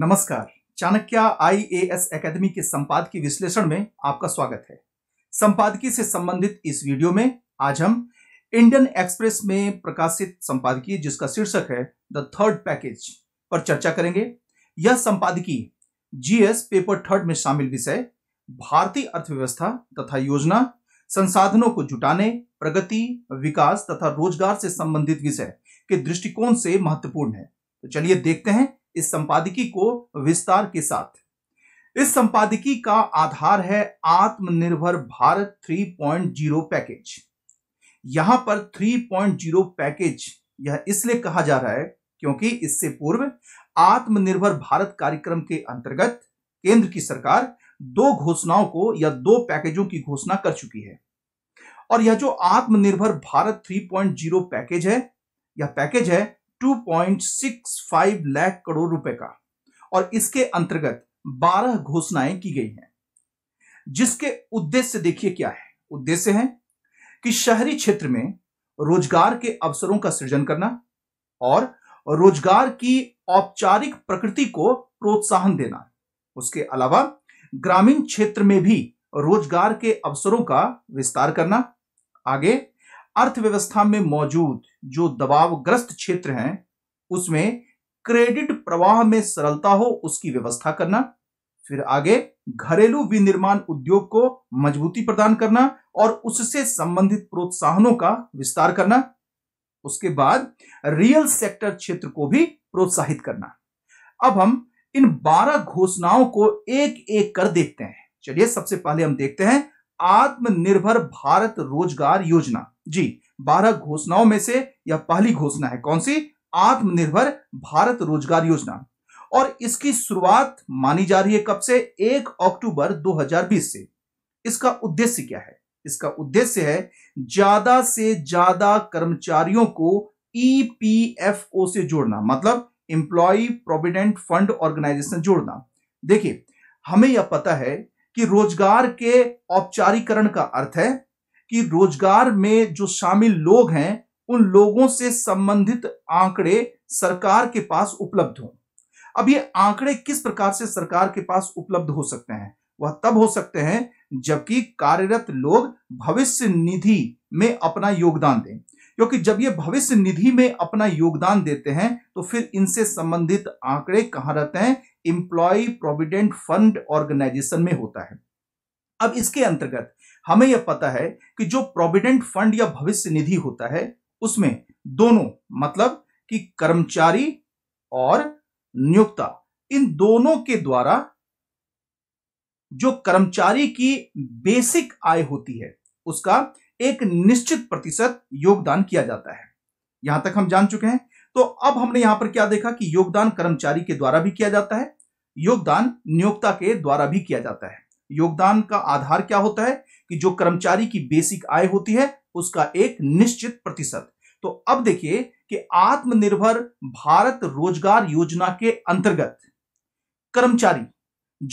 नमस्कार Chanakya IAS academy के संपादकीय विश्लेषण में आपका स्वागत है संपादकीय से संबंधित इस वीडियो में आज हम इंडियन एक्सप्रेस में प्रकाशित संपादकीय जिसका शीर्षक है द थर्ड पैकेज पर चर्चा करेंगे यह संपादकीय जीएस पेपर थर्ड में शामिल विषय भारतीय अर्थव्यवस्था तथा योजना संसाधनों को जुटाने प्रगति विकास तथा रोजगार से संबंधित विषय के दृष्टिकोण से महत्वपूर्ण है तो चलिए देखते हैं इस संपादकी को विस्तार के साथ इस संपादकी का आधार है आत्मनिर्भर भारत 3.0 पैकेज यहां पर 3.0 पैकेज यह इसलिए कहा जा रहा है क्योंकि इससे पूर्व आत्मनिर्भर भारत कार्यक्रम के अंतर्गत केंद्र की सरकार दो घोषणाओं को या दो पैकेजों की घोषणा कर चुकी है और यह जो आत्मनिर्भर भारत 3.0 पैकेज है यह पैकेज है 2.65 लाख करोड़ रुपए का और इसके अंतर्गत 12 घोषणाएं की गई हैं जिसके उद्देश्य देखिए क्या है उद्देश्य है कि शहरी क्षेत्र में रोजगार के अवसरों का सृजन करना और रोजगार की औपचारिक प्रकृति को प्रोत्साहन देना उसके अलावा ग्रामीण क्षेत्र में भी रोजगार के अवसरों का विस्तार करना आगे अर्थव्यवस्था में मौजूद जो दबावग्रस्त क्षेत्र हैं उसमें क्रेडिट प्रवाह में सरलता हो उसकी व्यवस्था करना फिर आगे घरेलू विनिर्माण उद्योग को मजबूती प्रदान करना और उससे संबंधित प्रोत्साहनों का विस्तार करना उसके बाद रियल सेक्टर क्षेत्र को भी प्रोत्साहित करना अब हम इन बारह घोषणाओं को एक एक कर देखते हैं चलिए सबसे पहले हम देखते हैं आत्मनिर्भर भारत रोजगार योजना जी बारह घोषणाओं में से यह पहली घोषणा है कौन सी आत्मनिर्भर भारत रोजगार योजना और इसकी शुरुआत मानी जा रही है कब से एक अक्टूबर 2020 से इसका उद्देश्य क्या है इसका उद्देश्य है ज्यादा से ज्यादा कर्मचारियों को ईपीएफओ e से जोड़ना मतलब इंप्लॉय प्रोविडेंट फंड ऑर्गेनाइजेशन जोड़ना देखिए हमें यह पता है कि रोजगार के औपचारिकरण का अर्थ है कि रोजगार में जो शामिल लोग हैं उन लोगों से संबंधित आंकड़े सरकार के पास उपलब्ध हों अब ये आंकड़े किस प्रकार से सरकार के पास उपलब्ध हो सकते हैं वह तब हो सकते हैं जबकि कार्यरत लोग भविष्य निधि में अपना योगदान दें क्योंकि जब ये भविष्य निधि में अपना योगदान देते हैं तो फिर इनसे संबंधित आंकड़े कहां रहते हैं इंप्लॉय प्रोविडेंट फंड ऑर्गेनाइजेशन में होता है अब इसके अंतर्गत हमें यह पता है कि जो प्रोविडेंट फंड या भविष्य निधि होता है उसमें दोनों मतलब कि कर्मचारी और नियोक्ता इन दोनों के द्वारा जो कर्मचारी की बेसिक आय होती है उसका एक निश्चित प्रतिशत योगदान किया जाता है यहां तक हम जान चुके हैं तो अब हमने यहां पर क्या देखा कि योगदान कर्मचारी के द्वारा भी किया जाता है योगदान नियोक्ता के द्वारा भी किया जाता है योगदान का आधार क्या होता है कि जो कर्मचारी की बेसिक आय होती है उसका एक निश्चित प्रतिशत तो अब देखिए कि आत्मनिर्भर भारत रोजगार योजना के अंतर्गत कर्मचारी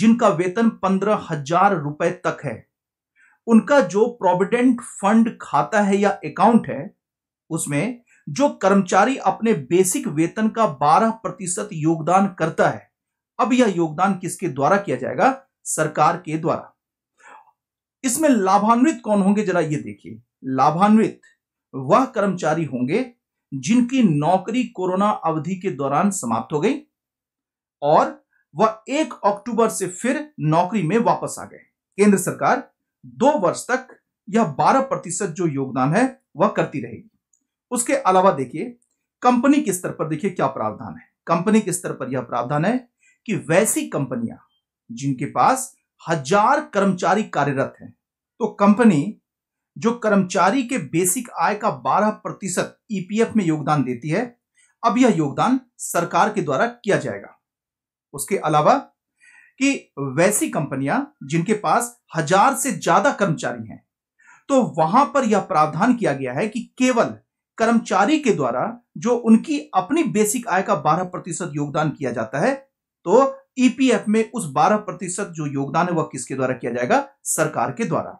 जिनका वेतन पंद्रह हजार रुपए तक है उनका जो प्रोविडेंट फंड खाता है या अकाउंट है उसमें जो कर्मचारी अपने बेसिक वेतन का 12 प्रतिशत योगदान करता है अब यह योगदान किसके द्वारा किया जाएगा सरकार के द्वारा इसमें लाभान्वित कौन होंगे जरा ये देखिए लाभान्वित वह कर्मचारी होंगे जिनकी नौकरी कोरोना अवधि के दौरान समाप्त हो गई और वह एक अक्टूबर से फिर नौकरी में वापस आ गए केंद्र सरकार दो वर्ष तक यह 12 प्रतिशत जो योगदान है वह करती रहेगी उसके अलावा देखिए कंपनी के स्तर पर देखिए क्या प्रावधान है कंपनी के स्तर पर यह प्रावधान है कि वैसी कंपनियां जिनके पास हजार कर्मचारी कार्यरत हैं तो कंपनी जो कर्मचारी के बेसिक आय का 12 प्रतिशत ईपीएफ में योगदान देती है अब यह योगदान सरकार के द्वारा किया जाएगा उसके अलावा कि वैसी कंपनियां जिनके पास हजार से ज्यादा कर्मचारी हैं तो वहां पर यह प्रावधान किया गया है कि केवल कर्मचारी के द्वारा जो उनकी अपनी बेसिक आय का 12 प्रतिशत योगदान किया जाता है तो ईपीएफ e में उस 12 प्रतिशत जो योगदान है वह किसके द्वारा किया जाएगा सरकार के द्वारा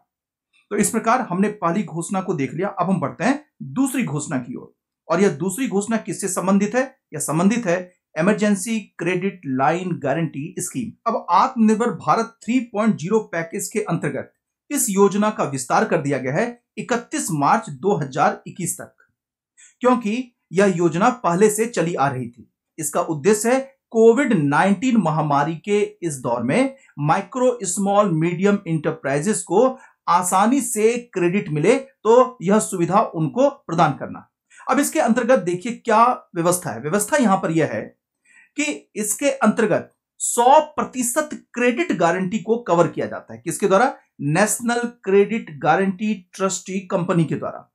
तो इस प्रकार हमने पहली घोषणा को देख लिया अब हम बढ़ते हैं दूसरी घोषणा की ओर और, और यह दूसरी घोषणा किससे संबंधित है यह संबंधित है emergency credit line guarantee scheme अब आत्मनिर्भर भारत 3.0 पैकेज के अंतर्गत इस योजना का विस्तार कर दिया गया है 31 मार्च 2021 तक क्योंकि यह योजना पहले से चली आ रही थी इसका उद्देश्य है कोविड 19 महामारी के इस दौर में माइक्रो स्मॉल मीडियम इंटरप्राइजेस को आसानी से क्रेडिट मिले तो यह सुविधा उनको प्रदान करना अब इसके अंतर्गत देखिए क्या व्यवस्था है व्यवस्था यहां पर यह है कि इसके अंतर्गत 100 प्रतिशत क्रेडिट गारंटी को कवर किया जाता है किसके द्वारा national credit guarantee trustee company के द्वारा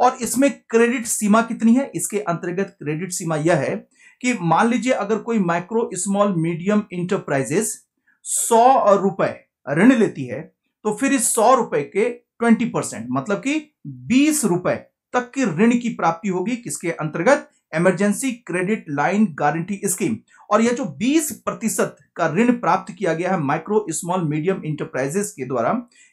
और इसमें क्रेडिट सीमा कितनी है इसके अंतर्गत क्रेडिट सीमा यह है कि मान लीजिए अगर कोई माइक्रो स्मॉल मीडियम इंटरप्राइजेस सौ रुपए ऋण लेती है तो फिर इस सौ रुपए के ट्वेंटी परसेंट मतलब कि बीस रुपए तक की ऋण की प्राप्ति होगी किसके अंतर्गत emergency credit line guarantee scheme और यह जो 20 प्रतिशत का ऋण प्राप्त किया गया है माइक्रो स्मॉल मीडियम इंटरप्राइजेस के द्वारा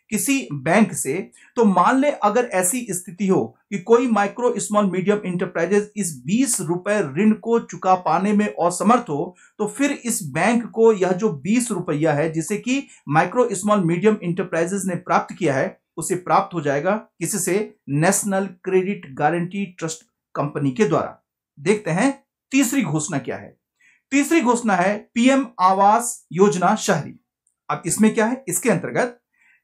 किसी बैंक से तो मान ले अगर ऐसी स्थिति हो कि कोई माइक्रो स्मॉल मीडियम इंटरप्राइजेस इस बीस रुपए ऋण को चुका पाने में असमर्थ हो तो फिर इस बैंक को यह जो बीस रुपया है जिसे कि माइक्रो स्मॉल मीडियम इंटरप्राइजेस ने प्राप्त किया है उसे प्राप्त हो जाएगा किसी से national credit guarantee trust company के द्वारा देखते हैं तीसरी घोषणा क्या है तीसरी घोषणा है पीएम आवास योजना शहरी अब इसमें क्या है इसके अंतर्गत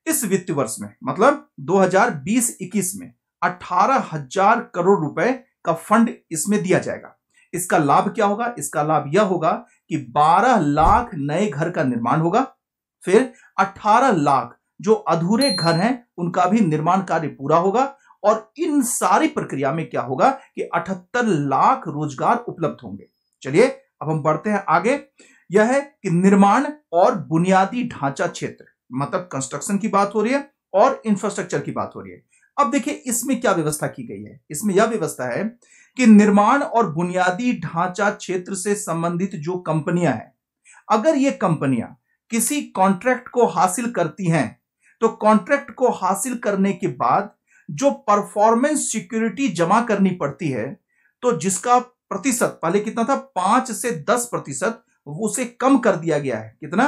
इस वित्त वर्ष में मतलब 2020-21 में अठारह हजार करोड़ रुपए का फंड इसमें दिया जाएगा इसका लाभ क्या होगा इसका लाभ यह होगा कि 12 लाख नए घर का निर्माण होगा फिर 18 लाख जो अधूरे घर हैं उनका भी निर्माण कार्य पूरा होगा और इन सारी प्रक्रिया में क्या होगा कि 78 लाख रोजगार उपलब्ध होंगे चलिए अब हम बढ़ते हैं आगे यह है कि निर्माण और बुनियादी ढांचा क्षेत्र मतलब कंस्ट्रक्शन की बात हो रही है और इंफ्रास्ट्रक्चर की बात हो रही है अब देखिए इसमें क्या व्यवस्था की गई है इसमें यह व्यवस्था है कि निर्माण और बुनियादी ढांचा क्षेत्र से संबंधित जो कंपनियां हैं अगर ये कंपनियां किसी कॉन्ट्रैक्ट को हासिल करती हैं तो कॉन्ट्रैक्ट को हासिल करने के बाद जो परफॉर्मेंस सिक्योरिटी जमा करनी पड़ती है तो जिसका प्रतिशत पहले कितना था पांच से दस प्रतिशत उसे कम कर दिया गया है कितना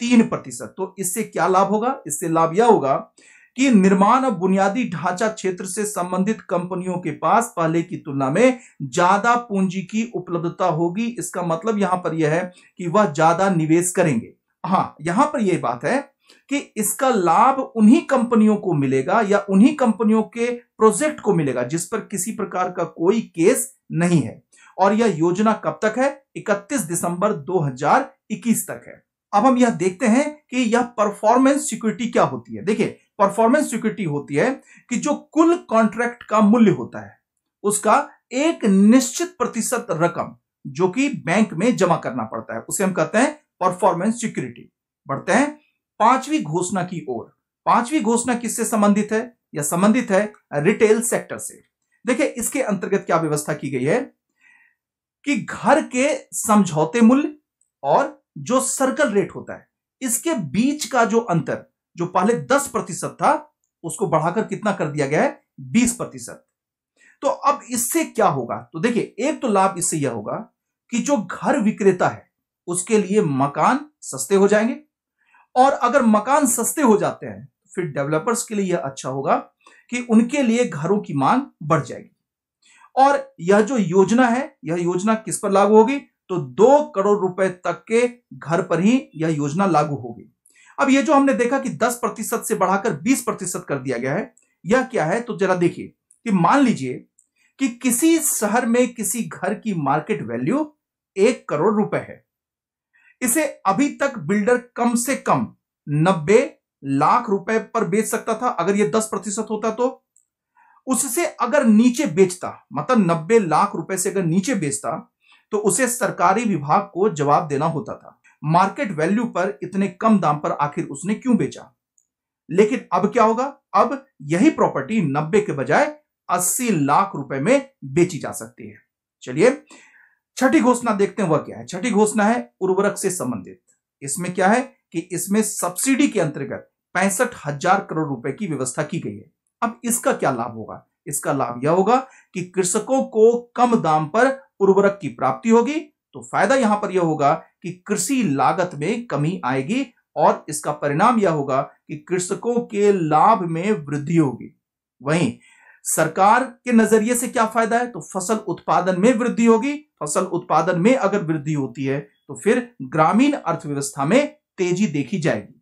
तीन प्रतिशत तो इससे क्या लाभ होगा इससे लाभ यह होगा कि निर्माण और बुनियादी ढांचा क्षेत्र से संबंधित कंपनियों के पास पहले की तुलना में ज्यादा पूंजी की उपलब्धता होगी इसका मतलब यहां पर यह है कि वह ज्यादा निवेश करेंगे हाँ यहां पर यह बात है कि इसका लाभ उन्हीं कंपनियों को मिलेगा या उन्हीं कंपनियों के प्रोजेक्ट को मिलेगा जिस पर किसी प्रकार का कोई केस नहीं है और यह योजना कब तक है 31 दिसंबर 2021 तक है अब हम यह देखते हैं कि यह परफॉर्मेंस सिक्योरिटी क्या होती है देखिए परफॉर्मेंस सिक्योरिटी होती है कि जो कुल कॉन्ट्रैक्ट का मूल्य होता है उसका एक निश्चित प्रतिशत रकम जो कि बैंक में जमा करना पड़ता है उसे हम कहते हैं परफॉर्मेंस सिक्योरिटी बढ़ते हैं पांचवी घोषणा की ओर पांचवी घोषणा किससे संबंधित है या संबंधित है रिटेल सेक्टर से देखिए इसके अंतर्गत क्या व्यवस्था की गई है कि घर के समझौते मूल्य और जो सर्कल रेट होता है इसके बीच का जो अंतर जो पहले दस प्रतिशत था उसको बढ़ाकर कितना कर दिया गया है बीस प्रतिशत तो अब इससे क्या होगा तो देखिए एक तो लाभ इससे यह होगा कि जो घर विक्रेता है उसके लिए मकान सस्ते हो जाएंगे और अगर मकान सस्ते हो जाते हैं तो फिर डेवलपर्स के लिए यह अच्छा होगा कि उनके लिए घरों की मांग बढ़ जाएगी और यह जो योजना है यह योजना किस पर लागू होगी तो दो करोड़ रुपए तक के घर पर ही यह योजना लागू होगी अब यह जो हमने देखा कि 10 प्रतिशत से बढ़ाकर 20 प्रतिशत कर दिया गया है यह क्या है तो जरा देखिए कि मान लीजिए कि किसी शहर में किसी घर की मार्केट वैल्यू एक करोड़ रुपए है इसे अभी तक बिल्डर कम से कम नब्बे लाख रुपए पर बेच सकता था अगर यह दस प्रतिशत होता तो उससे अगर नीचे बेचता मतलब नब्बे लाख रुपए से अगर नीचे बेचता तो उसे सरकारी विभाग को जवाब देना होता था मार्केट वैल्यू पर इतने कम दाम पर आखिर उसने क्यों बेचा लेकिन अब क्या होगा अब यही प्रॉपर्टी नब्बे के बजाय अस्सी लाख रुपए में बेची जा सकती है चलिए छठी घोषणा देखते हैं वह क्या है छठी घोषणा है उर्वरक से संबंधित इसमें क्या है कि इसमें सब्सिडी के अंतर्गत पैंसठ हजार करोड़ रुपए की व्यवस्था की गई है अब इसका क्या लाभ होगा इसका लाभ यह होगा कि कृषकों को कम दाम पर उर्वरक की प्राप्ति होगी तो फायदा यहां पर यह होगा कि कृषि लागत में कमी आएगी और इसका परिणाम यह होगा कि कृषकों के लाभ में वृद्धि होगी वहीं सरकार के नजरिए से क्या फायदा है तो फसल उत्पादन में वृद्धि होगी फसल उत्पादन में अगर वृद्धि होती है तो फिर ग्रामीण अर्थव्यवस्था में तेजी देखी जाएगी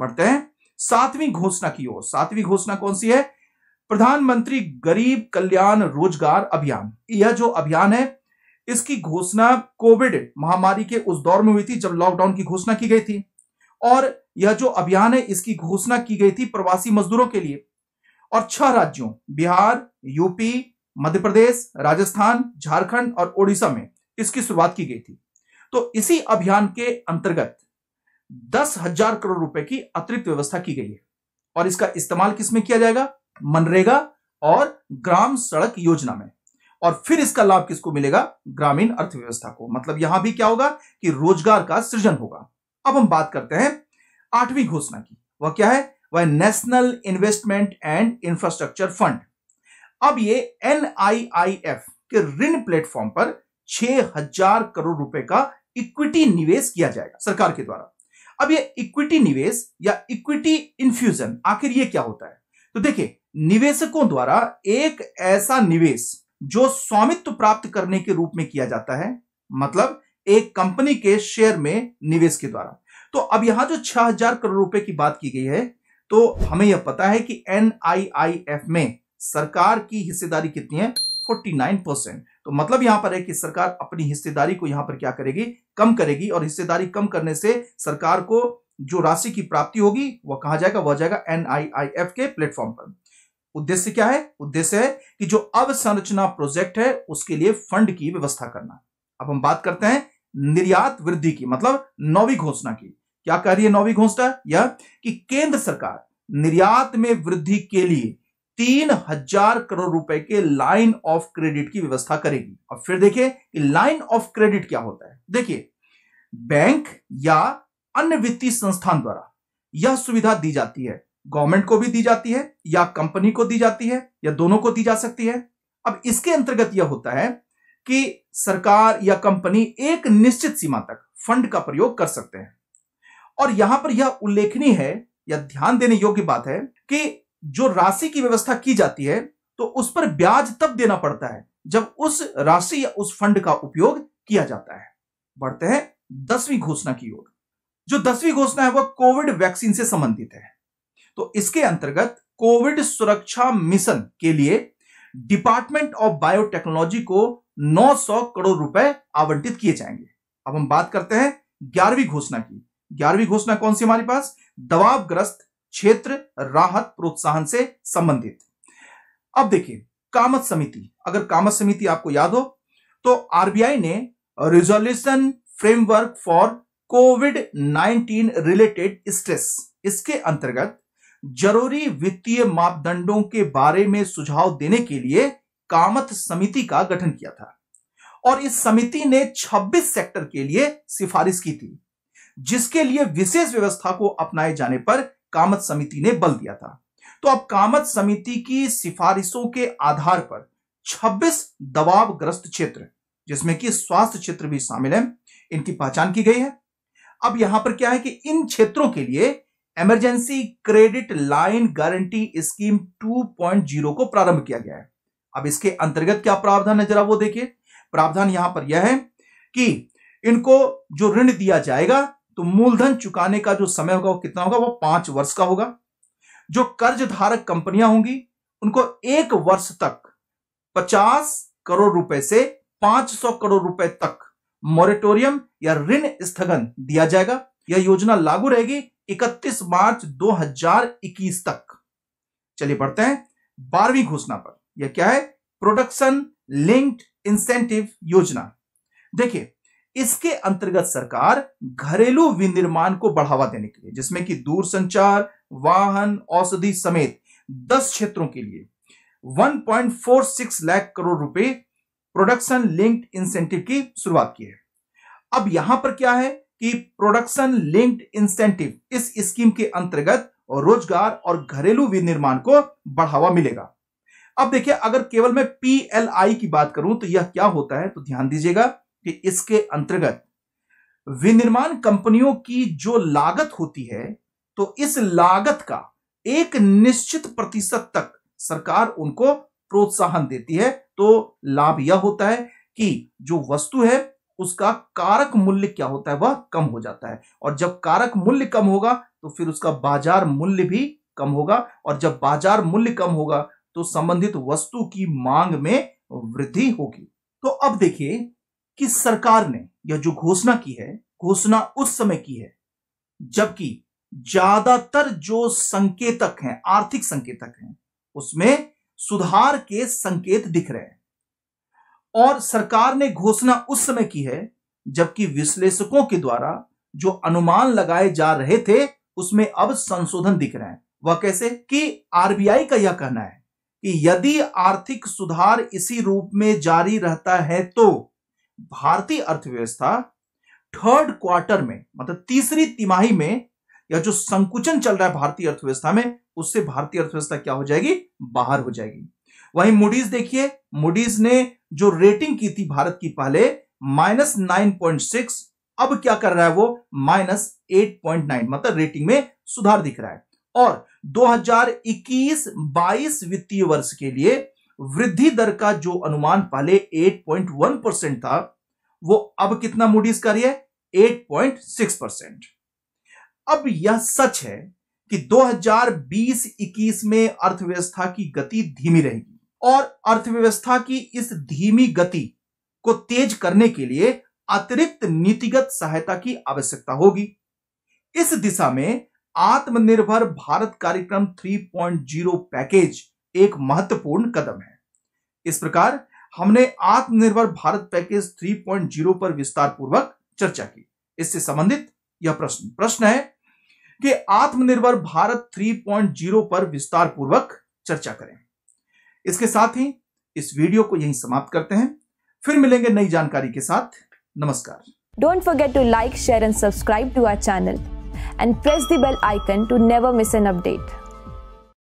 बढ़ते हैं सातवीं घोषणा की ओर सातवीं घोषणा कौन सी है प्रधानमंत्री गरीब कल्याण रोजगार अभियान यह जो अभियान है इसकी घोषणा कोविड महामारी के उस दौर में हुई थी जब लॉकडाउन की घोषणा की गई थी और यह जो अभियान है इसकी घोषणा की गई थी प्रवासी मजदूरों के लिए और छह राज्यों बिहार यूपी मध्य प्रदेश राजस्थान झारखंड और ओडिशा में इसकी शुरुआत की गई थी तो इसी अभियान के अंतर्गत दस हजार करोड़ रुपए की अतिरिक्त व्यवस्था की गई है और इसका इस्तेमाल किसमें किया जाएगा मनरेगा और ग्राम सड़क योजना में और फिर इसका लाभ किसको मिलेगा ग्रामीण अर्थव्यवस्था को मतलब यहां भी क्या होगा कि रोजगार का सृजन होगा अब हम बात करते हैं आठवीं घोषणा की वह क्या है वह national investment and infrastructure fund अब ये एफ के ऋण प्लेटफॉर्म पर छह हजार करोड़ रुपए का इक्विटी निवेश किया जाएगा सरकार के द्वारा अब ये इक्विटी निवेश या इक्विटी इन्फ्यूजन आखिर ये क्या होता है तो देखिए निवेशकों द्वारा एक ऐसा निवेश जो स्वामित्व प्राप्त करने के रूप में किया जाता है मतलब एक कंपनी के शेयर में निवेश के द्वारा तो अब यहां जो 6000 करोड़ रुपए की बात की गई है तो हमें यह पता है कि एफ में सरकार की हिस्सेदारी कितनी है 49 परसेंट तो मतलब यहां पर है कि सरकार अपनी हिस्सेदारी को यहां पर क्या करेगी कम करेगी और हिस्सेदारी कम करने से सरकार को जो राशि की प्राप्ति होगी वह कहा जाएगा वह जाएगा एनआईआईएफ के प्लेटफॉर्म पर उद्देश्य क्या है उद्देश्य है कि जो अवसंरचना प्रोजेक्ट है उसके लिए फंड की व्यवस्था करना अब हम बात करते हैं निर्यात वृद्धि की मतलब नौवी घोषणा की क्या कह रही है नौवी घोषणा यह कि केंद्र सरकार निर्यात में वृद्धि के लिए तीन हजार करोड़ रुपए के लाइन ऑफ क्रेडिट की व्यवस्था करेगी अब फिर देखिए कि लाइन ऑफ क्रेडिट क्या होता है देखिए बैंक या अन्य वित्तीय संस्थान द्वारा यह सुविधा दी जाती है गवर्नमेंट को भी दी जाती है या कंपनी को दी जाती है या दोनों को दी जा सकती है अब इसके अंतर्गत यह होता है कि सरकार या कंपनी एक निश्चित सीमा तक फंड का प्रयोग कर सकते हैं और यहां पर यह उल्लेखनीय है या ध्यान देने योग्य बात है कि जो राशि की व्यवस्था की जाती है तो उस पर ब्याज तब देना पड़ता है जब उस राशि या उस फंड का उपयोग किया जाता है बढ़ते हैं दसवीं घोषणा की ओर जो दसवीं घोषणा है वह कोविड वैक्सीन से संबंधित है तो इसके अंतर्गत कोविड सुरक्षा मिशन के लिए डिपार्टमेंट ऑफ बायोटेक्नोलॉजी को 900 करोड़ रुपए आवंटित किए जाएंगे अब हम बात करते हैं ग्यारहवीं घोषणा की ग्यारहवीं घोषणा कौन सी हमारे पास दबावग्रस्त क्षेत्र राहत प्रोत्साहन से संबंधित अब देखिए कामत समिति अगर कामत समिति आपको याद हो तो आरबीआई ने resolution framework for COVID 19 related stress इसके अंतर्गत जरूरी वित्तीय मापदंडों के बारे में सुझाव देने के लिए कामत समिति का गठन किया था और इस समिति ने 26 सेक्टर के लिए सिफारिश की थी जिसके लिए विशेष व्यवस्था को अपनाए जाने पर कामत समिति ने बल दिया था तो अब कामत समिति की सिफारिशों के आधार पर 26 ग्रस्त क्षेत्र जिसमें कि स्वास्थ्य क्षेत्र भी शामिल है इनकी पहचान की गई है अब यहां पर क्या है कि इन क्षेत्रों के लिए emergency credit line guarantee scheme 2.0 को प्रारंभ किया गया है अब इसके अंतर्गत क्या प्रावधान है जरा वो देखिए प्रावधान यहां पर यह है कि इनको जो ऋण दिया जाएगा तो मूलधन चुकाने का जो समय होगा वो कितना होगा वो पांच वर्ष का होगा जो कर्जधारक कंपनियां होंगी उनको एक वर्ष तक पचास करोड़ रुपए से पांच सौ करोड़ रुपए तक मोरेटोरियम या ऋण स्थगन दिया जाएगा यह योजना लागू रहेगी 31 मार्च 2021 तक चलिए पढ़ते हैं बारहवीं घोषणा पर यह क्या है प्रोडक्शन लिंक्ड इंसेंटिव योजना देखिए इसके अंतर्गत सरकार घरेलू विनिर्माण को बढ़ावा देने के लिए जिसमें कि दूर संचार वाहन औषधि समेत 10 क्षेत्रों के लिए 1.46 लाख करोड़ रुपए प्रोडक्शन लिंक्ड इंसेंटिव की शुरुआत की है अब यहां पर क्या है कि प्रोडक्शन लिंक्ड इंसेंटिव इस स्कीम के अंतर्गत रोजगार और घरेलू विनिर्माण को बढ़ावा मिलेगा अब देखिए अगर केवल मैं पीएलआई की बात करूं तो यह क्या होता है तो ध्यान दीजिएगा कि इसके अंतर्गत विनिर्माण कंपनियों की जो लागत होती है तो इस लागत का एक निश्चित प्रतिशत तक सरकार उनको प्रोत्साहन देती है तो लाभ यह होता है कि जो वस्तु है उसका कारक मूल्य क्या होता है वह कम हो जाता है और जब कारक मूल्य कम होगा तो फिर उसका बाजार मूल्य भी कम होगा और जब बाजार मूल्य कम होगा तो संबंधित वस्तु की मांग में वृद्धि होगी तो अब देखिए कि सरकार ने यह जो घोषणा की है घोषणा उस समय की है जबकि ज्यादातर जो संकेतक हैं आर्थिक संकेतक हैं उसमें सुधार के संकेत दिख रहे हैं और सरकार ने घोषणा उस समय की है जबकि विश्लेषकों के द्वारा जो अनुमान लगाए जा रहे थे उसमें अब संशोधन दिख रहे हैं वह कैसे कि आरबीआई का यह कहना है कि यदि आर्थिक सुधार इसी रूप में जारी रहता है तो भारतीय अर्थव्यवस्था थर्ड क्वार्टर में मतलब तीसरी तिमाही में या जो संकुचन चल रहा है भारतीय अर्थव्यवस्था में उससे भारतीय अर्थव्यवस्था क्या हो जाएगी बाहर हो जाएगी वहीं मुडीज देखिए मुडीज ने जो रेटिंग की थी भारत की पहले माइनस नाइन पॉइंट सिक्स अब क्या कर रहा है वो माइनस एट पॉइंट नाइन मतलब रेटिंग में सुधार दिख रहा है और 2021-22 वित्तीय वर्ष के लिए वृद्धि दर का जो अनुमान पहले 8.1 परसेंट था वो अब कितना मूडीज का रही है 8.6 परसेंट अब यह सच है कि 2020-21 में अर्थव्यवस्था की गति धीमी रहेगी और अर्थव्यवस्था की इस धीमी गति को तेज करने के लिए अतिरिक्त नीतिगत सहायता की आवश्यकता होगी इस दिशा में आत्मनिर्भर भारत कार्यक्रम 3.0 पैकेज एक महत्वपूर्ण कदम है इस प्रकार हमने आत्मनिर्भर भारत पैकेज 3.0 पर विस्तार पूर्वक चर्चा की इससे संबंधित यह प्रश्न प्रश्न है कि आत्मनिर्भर भारत 3.0 पर विस्तार पूर्वक चर्चा करें इसके साथ ही इस वीडियो को यहीं समाप्त करते हैं फिर मिलेंगे नई जानकारी के साथ नमस्कार don't forget to like share and subscribe to our channel and press the bell icon to never miss an update